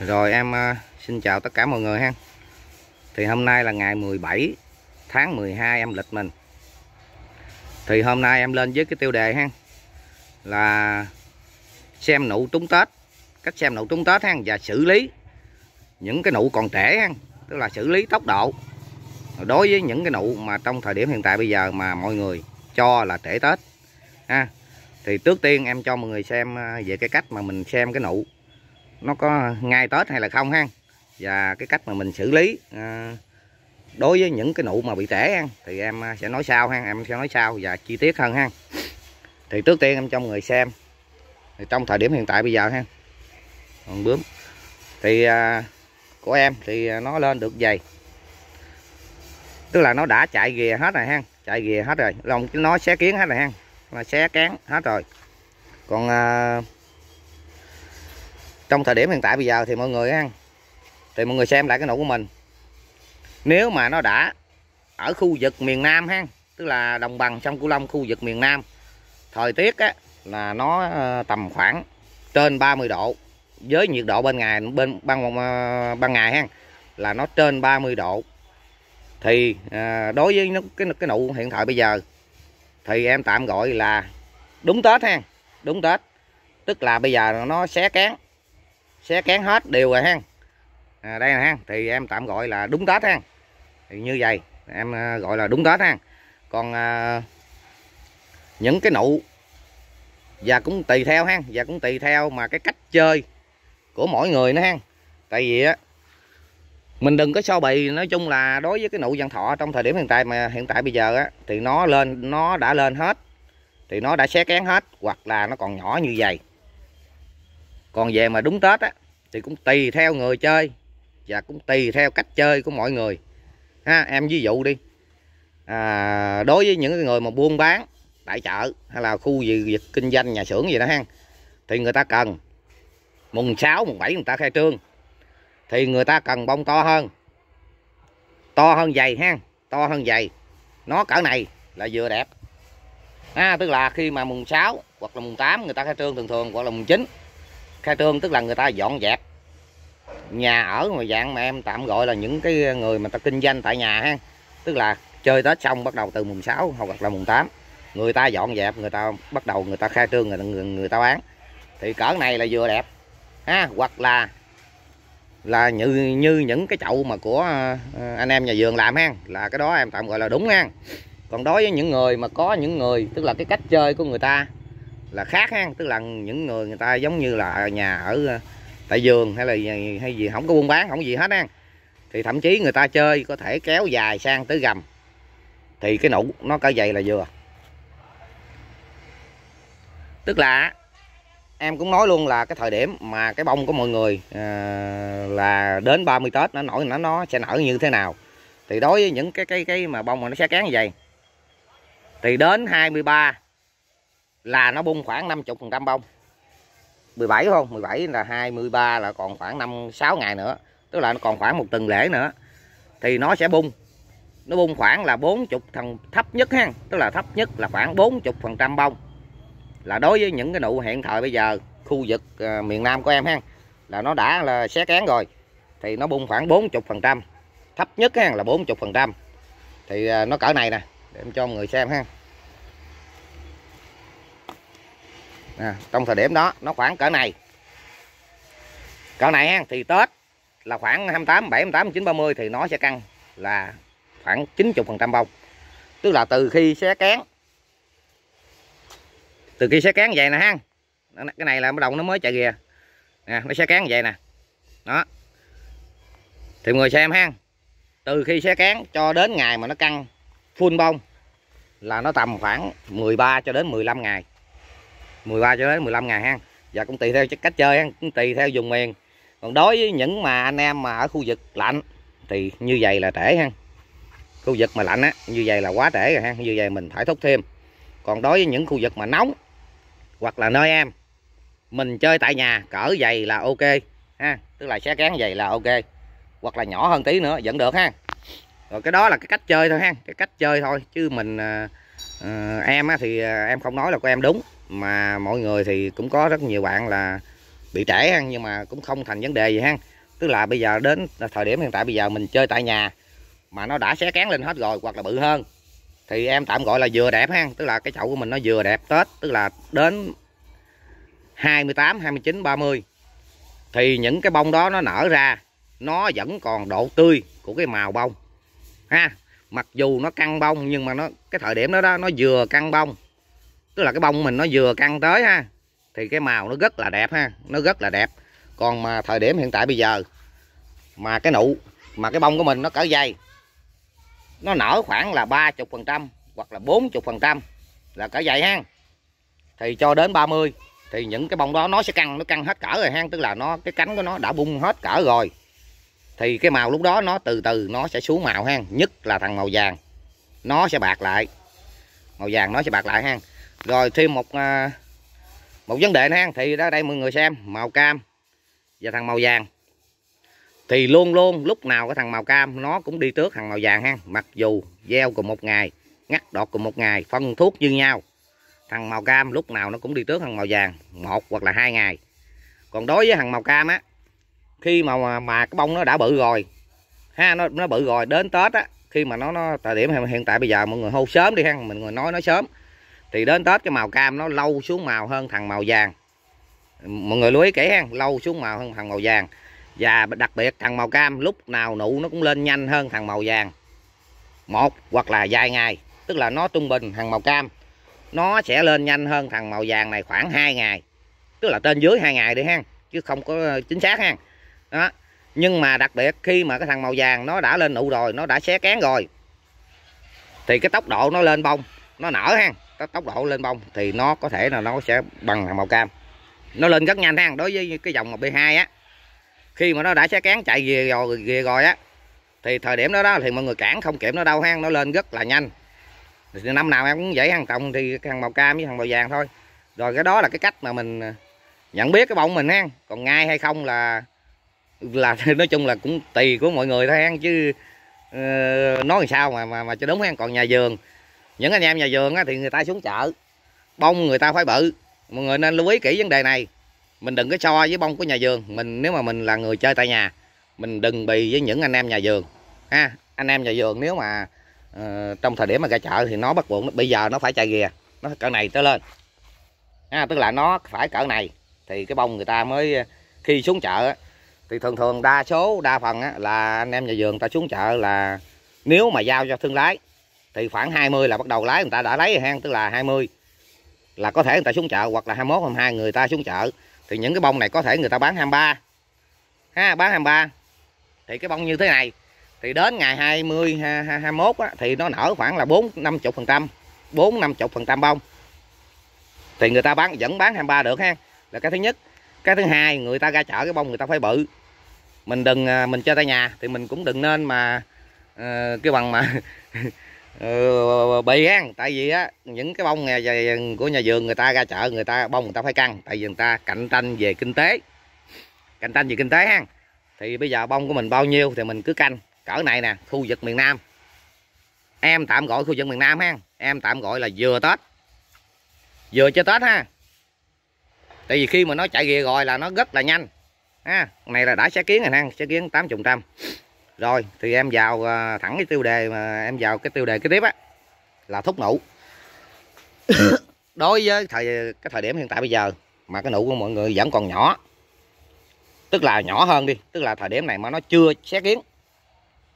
Rồi em à, xin chào tất cả mọi người ha Thì hôm nay là ngày 17 tháng 12 em lịch mình Thì hôm nay em lên với cái tiêu đề ha Là xem nụ trúng Tết Cách xem nụ trúng Tết ha Và xử lý những cái nụ còn trẻ ha Tức là xử lý tốc độ Đối với những cái nụ mà trong thời điểm hiện tại bây giờ mà mọi người cho là trễ Tết ha Thì trước tiên em cho mọi người xem à, về cái cách mà mình xem cái nụ nó có ngay tết hay là không ha và cái cách mà mình xử lý ờ, đối với những cái nụ mà bị trễ ha thì em ờ, sẽ nói sau ha em sẽ nói sau và chi tiết hơn ha thì trước tiên em cho người xem thì trong thời điểm hiện tại bây giờ ha còn bướm thì ờ, của em thì nó lên được dày tức là nó đã chạy ghìa hết rồi ha chạy ghìa hết rồi lòng nó xé kiến hết rồi ha là xé cán hết rồi còn à, trong thời điểm hiện tại bây giờ thì mọi người ăn thì mọi người xem lại cái nụ của mình nếu mà nó đã ở khu vực miền Nam ha tức là đồng bằng sông Cửu Long khu vực miền Nam thời tiết á, là nó ờ, tầm khoảng trên 30 độ với nhiệt độ bên ngày bên ban ờ, ban ngày ha là nó trên 30 độ thì à, đối với nó, cái cái nụ hiện tại bây giờ thì em tạm gọi là đúng Tết ha đúng Tết tức là bây giờ nó xé cán xé kén hết đều rồi ha à, đây nè ha thì em tạm gọi là đúng tết ha thì như vậy em à, gọi là đúng tết ha còn à, những cái nụ và cũng tùy theo ha và cũng tùy theo mà cái cách chơi của mỗi người nữa ha tại vì á mình đừng có so bì nói chung là đối với cái nụ dân thọ trong thời điểm hiện tại mà hiện tại bây giờ á thì nó lên nó đã lên hết thì nó đã xé kén hết hoặc là nó còn nhỏ như vậy còn về mà đúng tết á thì cũng tùy theo người chơi và cũng tùy theo cách chơi của mọi người ha em ví dụ đi à, đối với những người mà buôn bán tại chợ hay là khu gì việc kinh doanh nhà xưởng gì đó ha thì người ta cần mùng 6, mùng 7 người ta khai trương thì người ta cần bông to hơn to hơn dày ha to hơn dày nó cỡ này là vừa đẹp à, tức là khi mà mùng 6 hoặc là mùng 8 người ta khai trương thường thường hoặc là mùng 9 khai trương tức là người ta dọn dẹp nhà ở ngoài dạng mà em tạm gọi là những cái người mà ta kinh doanh tại nhà ha tức là chơi tết xong bắt đầu từ mùng 6 hoặc là mùng 8 người ta dọn dẹp người ta bắt đầu người ta khai trương người ta, người, người ta bán thì cỡ này là vừa đẹp ha hoặc là là như như những cái chậu mà của ờ, anh em nhà vườn làm ha là cái đó em tạm gọi là đúng ha còn đối với những người mà có những người tức là cái cách chơi của người ta là khác ha tức là những người người ta giống như là nhà ở ờ, tại vườn hay là hay gì không có buôn bán không gì hết ha thì thậm chí người ta chơi có thể kéo dài sang tới gầm thì cái nụ nó cỡ dày là vừa tức là em cũng nói luôn là cái thời điểm mà cái bông của mọi người à, là đến 30 Tết nó nổi nó nó sẽ nở như thế nào thì đối với những cái cái cái mà bông mà nó sẽ kén như vậy thì đến 23 là nó bung khoảng 50% bông 17 không 17 là 23 là còn khoảng 5 6 ngày nữa tức là nó còn khoảng một tuần lễ nữa thì nó sẽ bung nó bung khoảng là 40 thằng thấp nhất ha tức là thấp nhất là khoảng 40 phần trăm bông là đối với những cái nụ hiện thời bây giờ khu vực ờ, miền Nam của em ha là nó đã là xé cán rồi thì nó bung khoảng 40 phần trăm thấp nhất ha là 40 phần trăm thì ờ, nó cỡ này nè để em cho mọi người xem ha à, trong thời điểm đó nó khoảng cỡ này cỡ này ha, thì tết là khoảng 28 7 8 9 30 thì nó sẽ căng là khoảng 90 phần trăm bông tức là từ khi xé cán từ khi xé cán vậy nè ha cái này là bắt đầu nó mới chạy ghìa nè nó xé cán vậy nè đó thì người xem ha từ khi xé cán cho đến ngày mà nó căng full bông là nó tầm khoảng 13 cho đến 15 ngày 13 cho đến 15 ngàn ha và cũng tùy theo cách chơi cũng tùy theo vùng miền còn đối với những mà anh em mà ở khu vực lạnh thì như vậy là trễ ha khu vực mà lạnh á như vậy là quá trễ rồi ha như vậy mình phải thúc thêm còn đối với những khu vực mà nóng hoặc là nơi em mình chơi tại nhà cỡ giày là ok ha tức là xé cán giày là ok hoặc là nhỏ hơn tí nữa vẫn được ha rồi cái đó là cái cách chơi thôi ha cái cách chơi thôi chứ mình à, em á, thì ờ, em không nói là của em đúng mà mọi người thì cũng có rất nhiều bạn là bị trễ ha nhưng mà cũng không thành vấn đề gì ha tức là bây giờ đến thời điểm hiện tại bây giờ mình chơi tại nhà mà nó đã xé cán lên hết rồi hoặc là bự hơn thì em tạm gọi là vừa đẹp ha tức là cái chậu của mình nó vừa đẹp tết tức là đến 28 29 30 thì những cái bông đó nó nở ra nó vẫn còn độ tươi của cái màu bông ha mặc dù nó căng bông nhưng mà nó cái thời điểm đó đó nó vừa căng bông tức là cái bông mình nó vừa căng tới ha thì cái màu nó rất là đẹp ha nó rất là đẹp còn mà thời điểm hiện tại bây giờ mà cái nụ mà cái bông của mình nó cỡ dây nó nở khoảng là 30 phần trăm hoặc là 40 phần trăm là cỡ dày ha thì cho đến 30 thì những cái bông đó nó sẽ căng nó căng hết cỡ rồi ha tức là nó cái cánh của nó đã bung hết cỡ rồi thì cái màu lúc đó nó từ từ nó sẽ xuống màu ha nhất là thằng màu vàng nó sẽ bạc lại màu vàng nó sẽ bạc lại ha rồi thêm một à, một vấn đề ha thì đó đây mọi người xem màu cam và thằng màu vàng thì luôn luôn lúc nào cái thằng màu cam nó cũng đi trước thằng màu vàng ha mặc dù gieo cùng một ngày ngắt đọt cùng một ngày phân thuốc như nhau thằng màu cam lúc nào nó cũng đi trước thằng màu vàng một hoặc là hai ngày còn đối với thằng màu cam á khi mà mà cái bông nó đã bự rồi ha nó nó bự rồi đến tết á khi mà nó nó thời điểm hiện tại bây giờ mọi người hô sớm đi ha mình người nói nó sớm thì đến tết cái màu cam nó lâu xuống màu hơn thằng màu vàng mọi người lưu ý kỹ ha lâu xuống màu hơn thằng màu vàng và đặc biệt thằng màu cam lúc nào nụ nó cũng lên nhanh hơn thằng màu vàng một hoặc là vài ngày tức là nó trung bình thằng màu cam nó sẽ lên nhanh hơn thằng màu vàng này khoảng 2 ngày tức là trên dưới hai ngày đi ha chứ không có chính xác ha đó nhưng mà đặc biệt khi mà cái thằng màu vàng nó đã lên nụ rồi nó đã xé cán rồi thì cái tốc độ nó lên bông nó nở ha tốc độ lên bông thì nó có thể là nó sẽ bằng màu cam nó lên rất nhanh ha đối với cái dòng mà b 2 á khi mà nó đã xé cán chạy về rồi về rồi á thì thời điểm đó đó thì mọi người cản không kiểm nó đâu ha nó lên rất là nhanh năm nào em cũng vậy hàng trọng thì hàng màu cam với hàng màu vàng thôi rồi cái đó là cái cách mà mình à, nhận biết cái bông mình ha còn ngay hay không là là nói chung là cũng tùy của mọi người thôi ha chứ uh, nói làm sao mà mà mà cho đúng ha còn nhà vườn những anh em nhà vườn á thì người ta xuống chợ bông người ta phải bự mọi người nên lưu ý kỹ vấn đề này mình đừng có so với bông của nhà vườn mình nếu mà mình là người chơi tại nhà mình đừng bì với những anh em nhà vườn ha anh em nhà vườn nếu mà uh, trong thời điểm mà ra chợ thì nó bắt buộc bây giờ nó phải chạy ghìa nó cỡ này tới lên ha, tức là nó phải cỡ này thì cái bông người ta mới khi xuống chợ thì thường thường đa số đa phần á là anh em nhà vườn ta xuống chợ là nếu mà giao cho thương lái thì khoảng 20 là bắt đầu lái người ta đã lấy hang tức là 20 là có thể người ta xuống chợ hoặc là 21 22 người ta xuống chợ thì những cái bông này có thể người ta bán 23 ha bán 23 thì cái bông như thế này thì đến ngày 20 21 á, thì nó nở khoảng là 4 50 phần trăm 4 50 phần trăm bông thì người ta bán vẫn bán 23 được ha là cái thứ nhất cái thứ hai người ta ra chợ cái bông người ta phải bự mình đừng à, mình chơi tại nhà thì mình cũng đừng nên mà uh, cái bằng mà ừ, bị tại vì á những cái bông nhà của nhà vườn người ta ra chợ người ta bông người ta phải căng tại vì người ta cạnh tranh về kinh tế cạnh tranh về kinh tế ha thì bây giờ bông của mình bao nhiêu thì mình cứ canh cỡ này nè khu vực miền nam em tạm gọi khu vực miền nam ha em tạm gọi là vừa tết vừa cho tết ha tại vì khi mà nó chạy ghìa rồi là nó rất là nhanh ha này là đã xé kiến rồi ha xé kiến tám trăm rồi thì em vào à, thẳng cái tiêu đề mà em vào cái tiêu đề kế tiếp á là thúc nụ đối với thời cái thời điểm hiện tại bây giờ mà cái nụ của mọi người vẫn còn nhỏ tức là nhỏ hơn đi tức là thời điểm này mà nó chưa xét kiến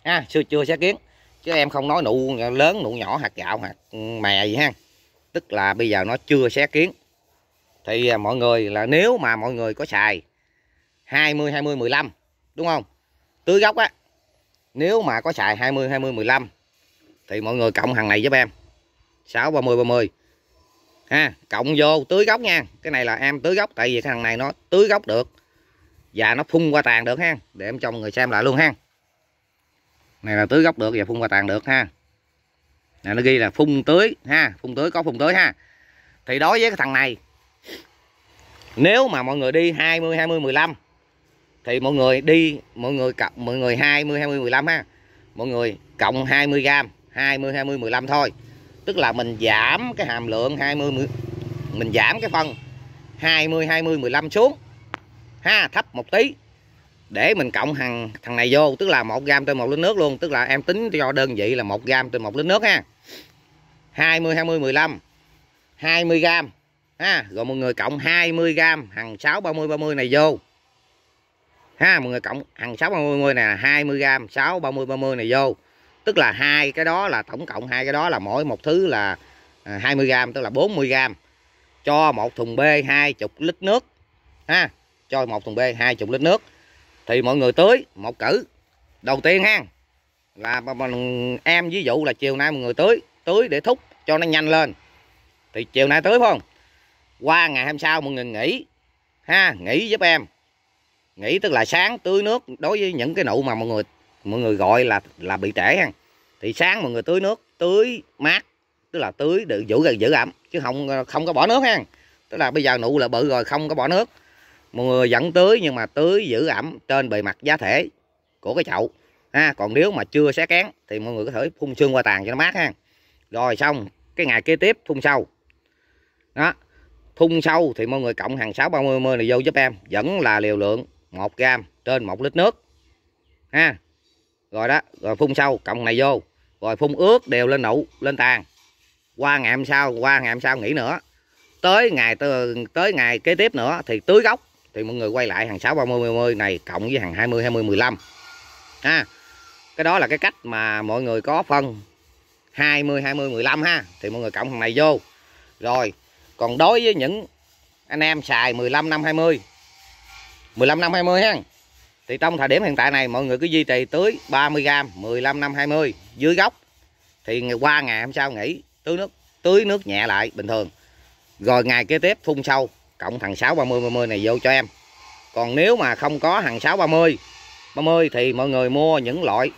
ha chưa chưa xét kiến chứ em không nói nụ lớn nụ nhỏ hạt gạo hạt mè gì ha tức là bây giờ nó chưa xét kiến thì à, mọi người là nếu mà mọi người có xài 20 20 15 đúng không tưới gốc á nếu mà có xài 20 20 15 thì mọi người cộng hàng này giúp em 6 30 30 ha cộng vô tưới gốc nha cái này là em tưới gốc tại vì cái thằng này nó tưới gốc được và nó phun qua tàn được ha để em cho mọi người xem lại luôn ha này là tưới gốc được và phun qua tàn được ha này nó ghi là phun tưới ha phun tưới có phun tưới ha thì đối với cái thằng này nếu mà mọi người đi 20 20 15 thì mọi người đi mọi người cộng mọi người 20 20 15 ha mọi người cộng 20 gram 20 20 15 thôi tức là mình giảm cái hàm lượng 20 10, mình giảm cái phân 20 20 15 xuống ha thấp một tí để mình cộng thằng thằng này vô tức là 1 gram trên 1 lít nước luôn tức là em tính cho đơn vị là 1 gram trên 1 lít nước ha 20 20 15 20 gram ha rồi mọi người cộng 20 gram hàng 6 30 30 này vô ha mọi người cộng hằng hàng 60 người nè 20 g 6 30 30 này vô tức là hai cái đó là tổng cộng hai cái đó là mỗi một thứ là 20 à, g tức là 40 g cho một thùng B 20 lít nước ha cho một thùng B 20 lít nước thì mọi người tưới một cử đầu tiên ha là em ví dụ là chiều nay mọi người tưới tưới để thúc cho nó nhanh lên thì chiều nay tưới phải không qua ngày hôm sau mọi người nghỉ ha nghỉ giúp em nghỉ tức là sáng tưới nước đối với những cái nụ mà mọi người mọi người gọi là là bị trễ ha thì sáng mọi người tưới nước tưới mát tức là tưới được giữ gần giữ ẩm chứ không không có bỏ nước ha tức là bây giờ nụ là bự rồi không có bỏ nước mọi người vẫn tưới nhưng mà tưới giữ ẩm trên bề mặt giá thể của cái chậu ha còn nếu mà chưa xé kén thì mọi người có thể phun sương qua tàn cho nó mát ha rồi xong cái ngày kế tiếp phun sâu đó phun sâu thì mọi người cộng hàng sáu ba mươi này vô giúp em vẫn là liều lượng 1 gram trên 1 lít nước ha rồi đó rồi phun sâu cộng này vô rồi phun ướt đều lên nụ lên tàn qua ngày hôm sau qua ngày hôm sau nghỉ nữa tới ngày tới ngày kế tiếp nữa thì tưới gốc thì mọi người quay lại hàng 6 30 10 này cộng với hàng 20 20 15 ha cái đó là cái cách mà mọi người có phân 20 20 15 ha thì mọi người cộng thằng này vô rồi còn đối với những anh em xài 15 năm 20 15 năm 20 ha thì trong thời điểm hiện tại này mọi người cứ duy trì tưới 30g 15 năm 20 dưới gốc thì ngày qua ngày hôm sau nghỉ tưới nước tưới nước nhẹ lại bình thường rồi ngày kế tiếp phun sâu cộng thằng 6 30 30 này vô cho em còn nếu mà không có thằng 6 30 30 thì mọi người mua những loại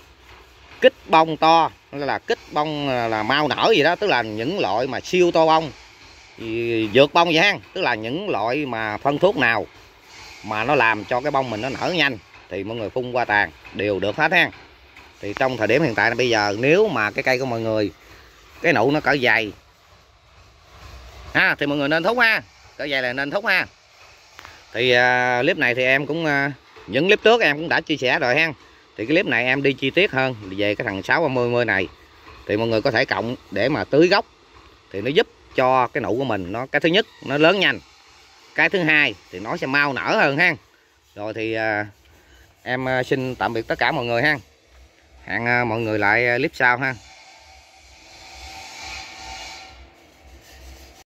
kích bông to là kích bông à, là mau nở gì đó tức là những loại mà siêu to bông dược bông vậy ha tức là những loại mà phân thuốc nào mà nó làm cho cái bông mình nó nở nhanh thì mọi người phun qua tàn đều được hết ha thì trong thời điểm hiện tại là bây giờ nếu mà cái cây của mọi người cái nụ nó cỡ dày ha thì mọi người nên thúc ha cỡ dày là nên thúc ha thì uh, clip này thì em cũng uh, những clip trước em cũng đã chia sẻ rồi ha thì cái clip này em đi chi tiết hơn về cái thằng 630 này thì mọi người có thể cộng để mà tưới gốc thì nó giúp cho cái nụ của mình nó cái thứ nhất nó lớn nhanh cái thứ hai thì nó sẽ mau nở hơn ha rồi thì à, em à, xin tạm biệt tất cả mọi người ha hẹn à, mọi người lại clip sau ha